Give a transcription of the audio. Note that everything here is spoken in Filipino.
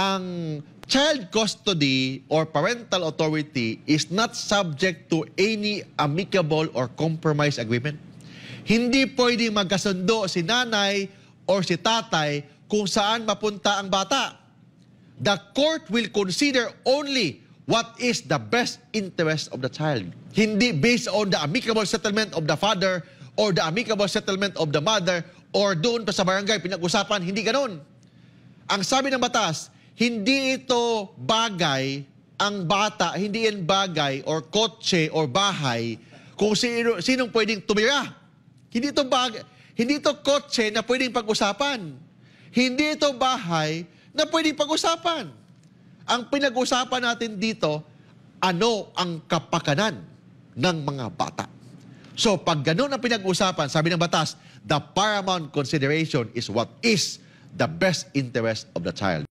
ang child custody or parental authority is not subject to any amicable or compromise agreement. Hindi pwedeng magkasundo si nanay or si tatay kung saan mapunta ang bata. The court will consider only what is the best interest of the child. Hindi based on the amicable settlement of the father or the amicable settlement of the mother or doon pa sa barangay pinag-usapan, hindi ganon. Ang sabi ng batas, hindi ito bagay ang bata, hindi yan bagay or kotse or bahay kung sino, sinong pwedeng tumira. Hindi ito bagay, hindi ito kotse na pwedeng pag-usapan. Hindi ito bahay na pwedeng pag-usapan. Ang pinag-usapan natin dito, ano ang kapakanan ng mga bata. So pag ganun ang pinag-usapan, sabi ng batas, the paramount consideration is what is the best interest of the child.